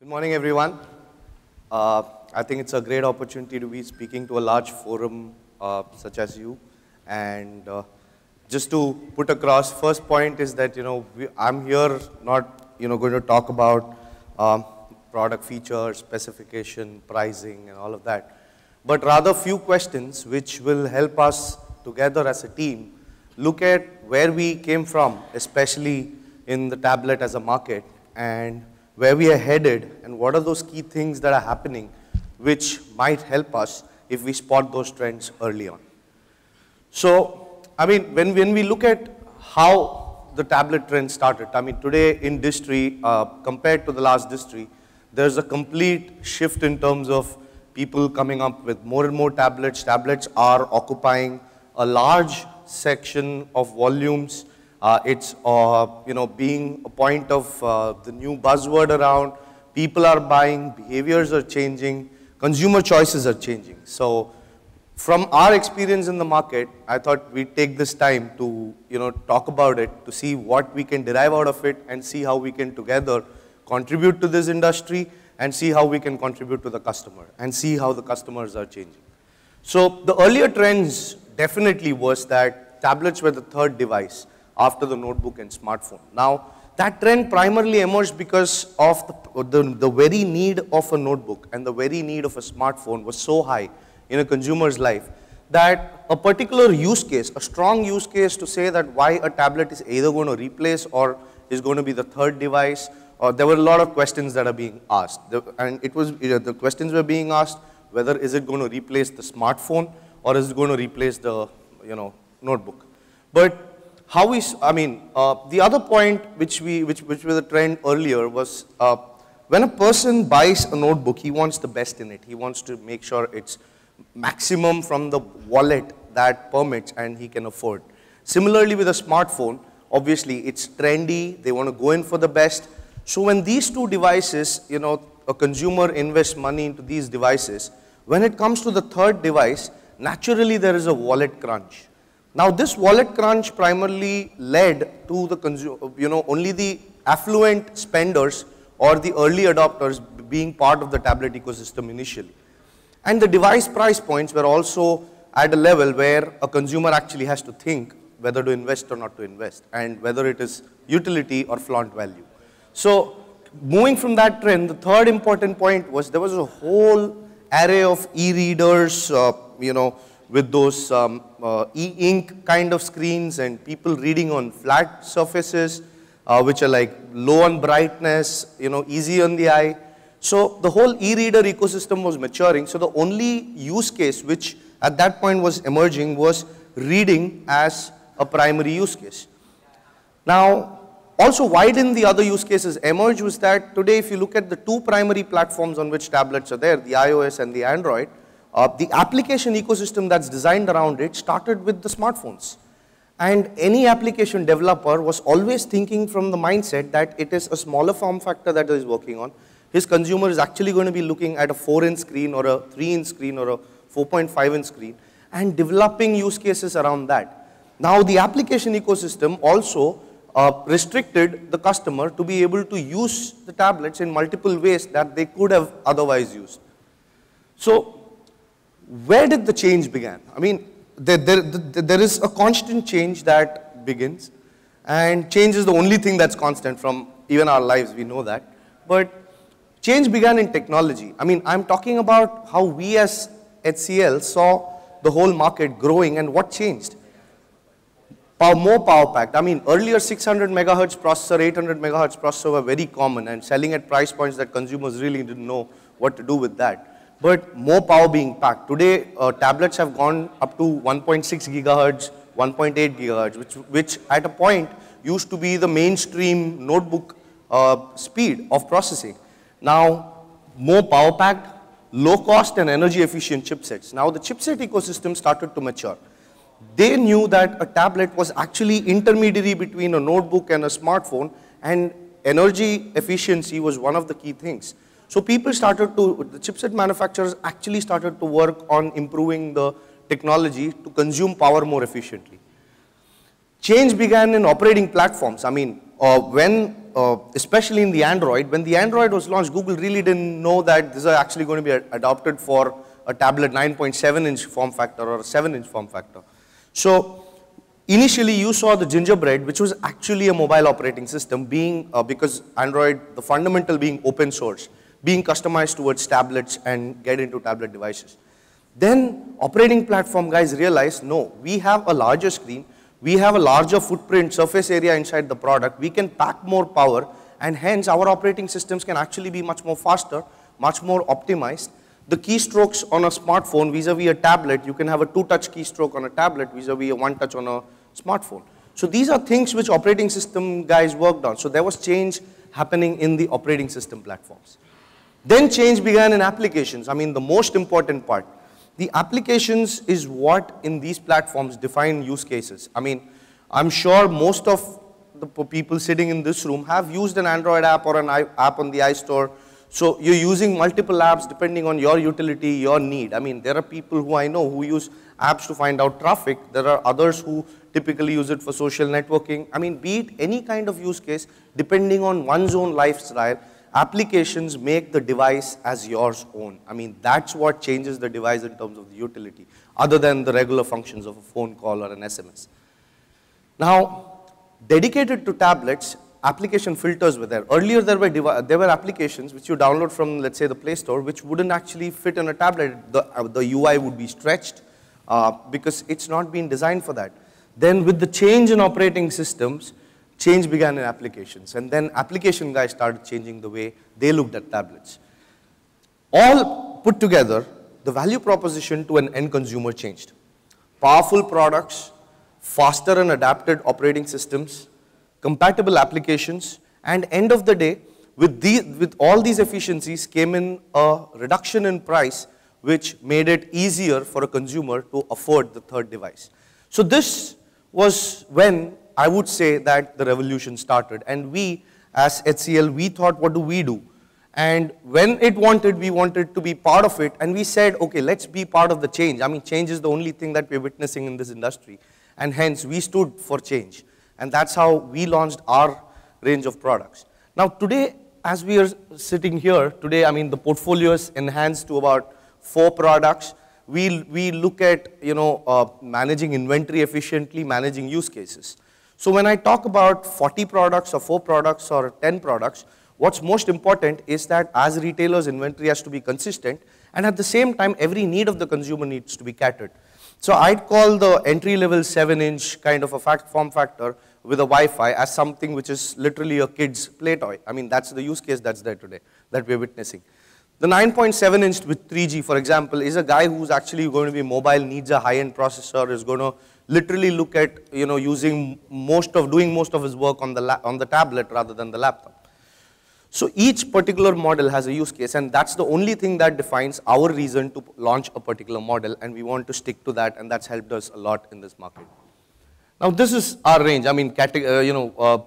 Good morning, everyone. Uh, I think it's a great opportunity to be speaking to a large forum uh, such as you. And uh, just to put across, first point is that, you know, we, I'm here not, you know, going to talk about um, product features, specification, pricing, and all of that, but rather few questions which will help us together as a team look at where we came from, especially in the tablet as a market, and where we are headed and what are those key things that are happening which might help us if we spot those trends early on. So, I mean, when, when we look at how the tablet trend started, I mean, today in distri, uh, compared to the last distri, there's a complete shift in terms of people coming up with more and more tablets. Tablets are occupying a large section of volumes uh, it's, uh, you know, being a point of uh, the new buzzword around. People are buying, behaviors are changing, consumer choices are changing. So from our experience in the market, I thought we'd take this time to, you know, talk about it, to see what we can derive out of it and see how we can together contribute to this industry and see how we can contribute to the customer and see how the customers are changing. So the earlier trends definitely was that tablets were the third device after the notebook and smartphone. Now, that trend primarily emerged because of the, the, the, very need of a notebook and the very need of a smartphone was so high in a consumer's life that a particular use case, a strong use case to say that why a tablet is either going to replace or is going to be the third device, or uh, there were a lot of questions that are being asked. The, and it was, the questions were being asked whether is it going to replace the smartphone or is it going to replace the, you know, notebook. But how is I mean, uh, the other point which we, which, which was a trend earlier was uh, when a person buys a notebook, he wants the best in it. He wants to make sure it's maximum from the wallet that permits and he can afford. Similarly with a smartphone, obviously it's trendy, they want to go in for the best. So when these two devices, you know, a consumer invests money into these devices, when it comes to the third device, naturally there is a wallet crunch. Now this wallet crunch primarily led to the you know only the affluent spenders or the early adopters being part of the tablet ecosystem initially. And the device price points were also at a level where a consumer actually has to think whether to invest or not to invest and whether it is utility or flaunt value. So moving from that trend, the third important point was there was a whole array of e-readers, uh, you know, with those um, uh, e-ink kind of screens and people reading on flat surfaces, uh, which are like low on brightness, you know, easy on the eye. So the whole e-reader ecosystem was maturing. So the only use case which at that point was emerging was reading as a primary use case. Now, also why didn't the other use cases emerge was that today if you look at the two primary platforms on which tablets are there, the iOS and the Android, uh, the application ecosystem that's designed around it started with the smartphones. And any application developer was always thinking from the mindset that it is a smaller form factor that is working on. His consumer is actually going to be looking at a 4-inch screen or a 3-inch screen or a 4.5-inch screen and developing use cases around that. Now the application ecosystem also uh, restricted the customer to be able to use the tablets in multiple ways that they could have otherwise used. So where did the change begin? I mean, there, there, there is a constant change that begins, and change is the only thing that's constant from even our lives, we know that. But change began in technology. I mean, I'm talking about how we as HCL saw the whole market growing and what changed. Power, more power packed. I mean, earlier 600 megahertz processor, 800 megahertz processor were very common and selling at price points that consumers really didn't know what to do with that but more power being packed. Today, uh, tablets have gone up to 1.6 gigahertz, 1.8 gigahertz, which, which at a point used to be the mainstream notebook uh, speed of processing. Now, more power packed, low cost and energy efficient chipsets. Now, the chipset ecosystem started to mature. They knew that a tablet was actually intermediary between a notebook and a smartphone and energy efficiency was one of the key things. So people started to, the chipset manufacturers actually started to work on improving the technology to consume power more efficiently. Change began in operating platforms. I mean, uh, when, uh, especially in the Android, when the Android was launched, Google really didn't know that this is actually going to be adopted for a tablet 9.7 inch form factor or a 7 inch form factor. So initially you saw the Gingerbread, which was actually a mobile operating system being, uh, because Android, the fundamental being open source being customized towards tablets and get into tablet devices. Then operating platform guys realize, no, we have a larger screen, we have a larger footprint, surface area inside the product, we can pack more power and hence our operating systems can actually be much more faster, much more optimized. The keystrokes on a smartphone vis-a-vis -vis a tablet, you can have a two-touch keystroke on a tablet vis-a-vis -vis a one-touch on a smartphone. So these are things which operating system guys worked on. So there was change happening in the operating system platforms. Then change began in applications. I mean, the most important part. The applications is what in these platforms define use cases. I mean, I'm sure most of the people sitting in this room have used an Android app or an app on the iStore. So you're using multiple apps depending on your utility, your need. I mean, there are people who I know who use apps to find out traffic. There are others who typically use it for social networking. I mean, be it any kind of use case, depending on one's own lifestyle, applications make the device as yours own. I mean, that's what changes the device in terms of the utility, other than the regular functions of a phone call or an SMS. Now, dedicated to tablets, application filters were there. Earlier, there were, there were applications which you download from, let's say, the Play Store, which wouldn't actually fit on a tablet. The, uh, the UI would be stretched uh, because it's not been designed for that. Then with the change in operating systems, change began in applications. And then application guys started changing the way they looked at tablets. All put together, the value proposition to an end consumer changed. Powerful products, faster and adapted operating systems, compatible applications, and end of the day, with, the, with all these efficiencies came in a reduction in price which made it easier for a consumer to afford the third device. So this was when I would say that the revolution started. And we, as HCL, we thought, what do we do? And when it wanted, we wanted to be part of it. And we said, okay, let's be part of the change. I mean, change is the only thing that we're witnessing in this industry. And hence, we stood for change. And that's how we launched our range of products. Now, today, as we are sitting here, today, I mean, the portfolio is enhanced to about four products. We, we look at, you know, uh, managing inventory efficiently, managing use cases. So when I talk about 40 products or 4 products or 10 products, what's most important is that as retailers, inventory has to be consistent and at the same time, every need of the consumer needs to be catered. So I'd call the entry-level 7-inch kind of a fact form factor with a Wi-Fi as something which is literally a kid's play toy. I mean, that's the use case that's there today that we're witnessing. The 9.7 inch with 3G, for example, is a guy who's actually going to be mobile, needs a high-end processor, is going to literally look at, you know, using most of, doing most of his work on the, on the tablet rather than the laptop. So each particular model has a use case and that's the only thing that defines our reason to launch a particular model and we want to stick to that and that's helped us a lot in this market. Now this is our range, I mean, uh, you know, uh,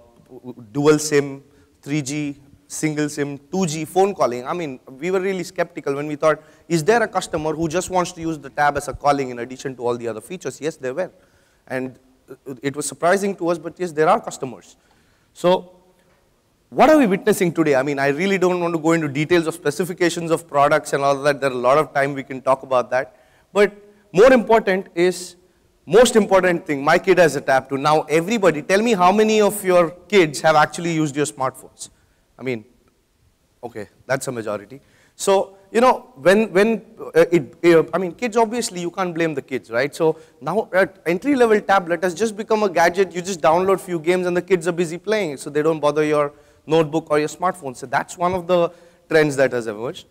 dual SIM, 3G, single SIM 2G phone calling. I mean, we were really skeptical when we thought, is there a customer who just wants to use the tab as a calling in addition to all the other features? Yes, there were. And it was surprising to us, but yes, there are customers. So what are we witnessing today? I mean, I really don't want to go into details of specifications of products and all that. There are a lot of time we can talk about that. But more important is, most important thing, my kid has a tab too. Now everybody, tell me how many of your kids have actually used your smartphones. I mean, okay, that's a majority. So, you know, when, when uh, it, uh, I mean, kids, obviously, you can't blame the kids, right? So now at entry-level tablet has just become a gadget. You just download few games and the kids are busy playing, so they don't bother your notebook or your smartphone. So that's one of the trends that has emerged.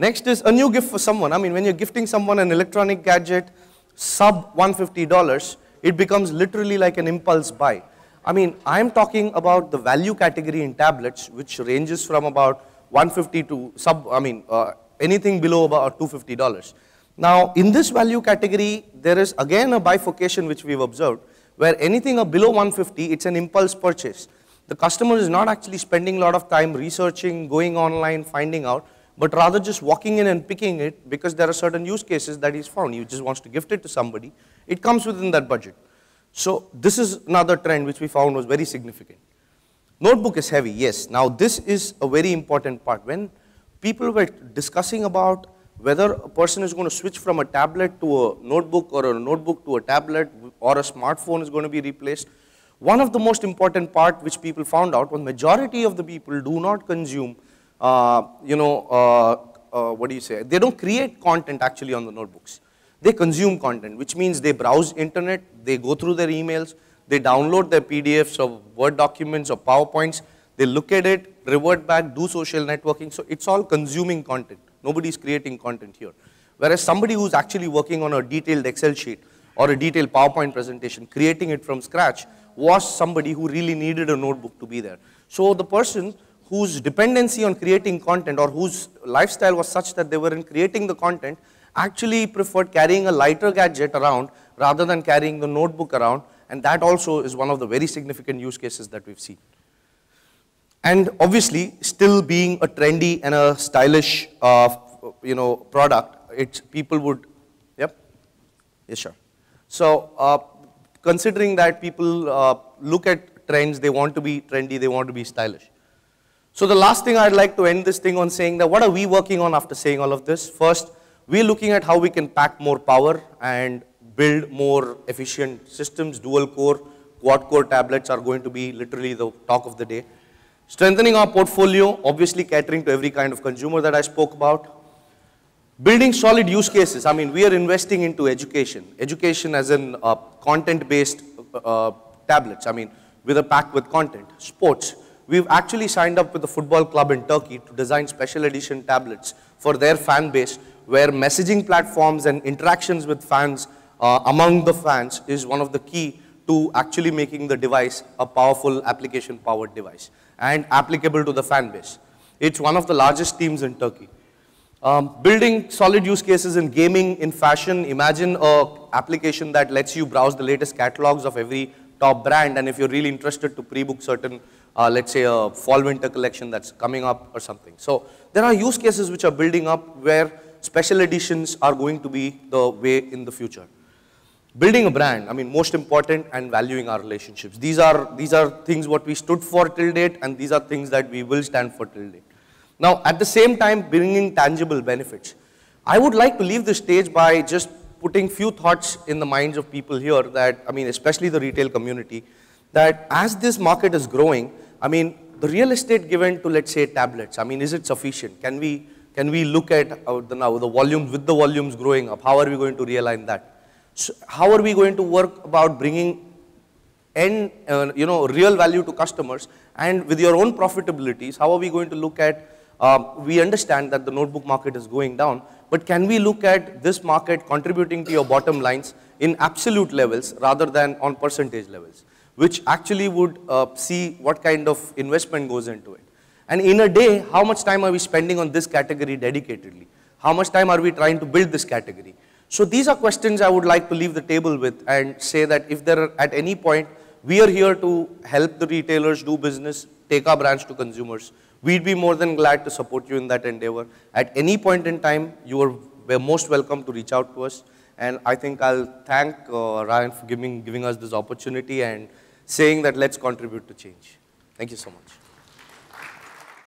Next is a new gift for someone. I mean, when you're gifting someone an electronic gadget, sub $150, it becomes literally like an impulse buy. I mean, I'm talking about the value category in tablets, which ranges from about 150 to sub, I mean, uh, anything below about $250. Now, in this value category, there is again a bifurcation which we've observed, where anything below 150, it's an impulse purchase. The customer is not actually spending a lot of time researching, going online, finding out, but rather just walking in and picking it because there are certain use cases that he's found. He just wants to gift it to somebody. It comes within that budget. So this is another trend which we found was very significant. Notebook is heavy, yes. Now this is a very important part. When people were discussing about whether a person is going to switch from a tablet to a notebook or a notebook to a tablet or a smartphone is going to be replaced, one of the most important part which people found out was majority of the people do not consume, uh, you know, uh, uh, what do you say, they don't create content actually on the notebooks. They consume content, which means they browse internet, they go through their emails, they download their PDFs or Word documents or PowerPoints, they look at it, revert back, do social networking. So it's all consuming content. Nobody is creating content here. Whereas somebody who's actually working on a detailed Excel sheet or a detailed PowerPoint presentation, creating it from scratch, was somebody who really needed a notebook to be there. So the person whose dependency on creating content or whose lifestyle was such that they were in creating the content actually preferred carrying a lighter gadget around rather than carrying the notebook around. And that also is one of the very significant use cases that we've seen. And obviously, still being a trendy and a stylish, uh, you know, product, it's people would, yep, yes, sure. So uh, considering that people uh, look at trends, they want to be trendy, they want to be stylish. So the last thing I'd like to end this thing on saying that what are we working on after saying all of this? First, we're looking at how we can pack more power and build more efficient systems. Dual core, quad core tablets are going to be literally the talk of the day. Strengthening our portfolio, obviously catering to every kind of consumer that I spoke about. Building solid use cases. I mean, we are investing into education. Education as in uh, content-based uh, uh tablets. I mean, with a pack with content. Sports. We've actually signed up with a football club in Turkey to design special edition tablets for their fan base where messaging platforms and interactions with fans uh, among the fans is one of the key to actually making the device a powerful application-powered device and applicable to the fan base. It's one of the largest teams in Turkey. Um, building solid use cases in gaming, in fashion, imagine a application that lets you browse the latest catalogs of every top brand and if you're really interested to pre-book certain, uh, let's say a fall winter collection that's coming up or something. So there are use cases which are building up where special editions are going to be the way in the future. Building a brand, I mean, most important and valuing our relationships. These are, these are things what we stood for till date and these are things that we will stand for till date. Now, at the same time, bringing tangible benefits. I would like to leave the stage by just putting few thoughts in the minds of people here that, I mean, especially the retail community, that as this market is growing, I mean, the real estate given to, let's say, tablets, I mean, is it sufficient? Can we can we look at uh, the, now the volumes with the volumes growing up? How are we going to realign that? So how are we going to work about bringing end, uh, you know, real value to customers and with your own profitabilities, how are we going to look at, uh, we understand that the notebook market is going down, but can we look at this market contributing to your bottom lines in absolute levels rather than on percentage levels, which actually would uh, see what kind of investment goes into it. And in a day, how much time are we spending on this category dedicatedly? How much time are we trying to build this category? So these are questions I would like to leave the table with and say that if there are at any point, we are here to help the retailers do business, take our brands to consumers. We'd be more than glad to support you in that endeavor. At any point in time, you are most welcome to reach out to us. And I think I'll thank uh, Ryan for giving, giving us this opportunity and saying that let's contribute to change. Thank you so much.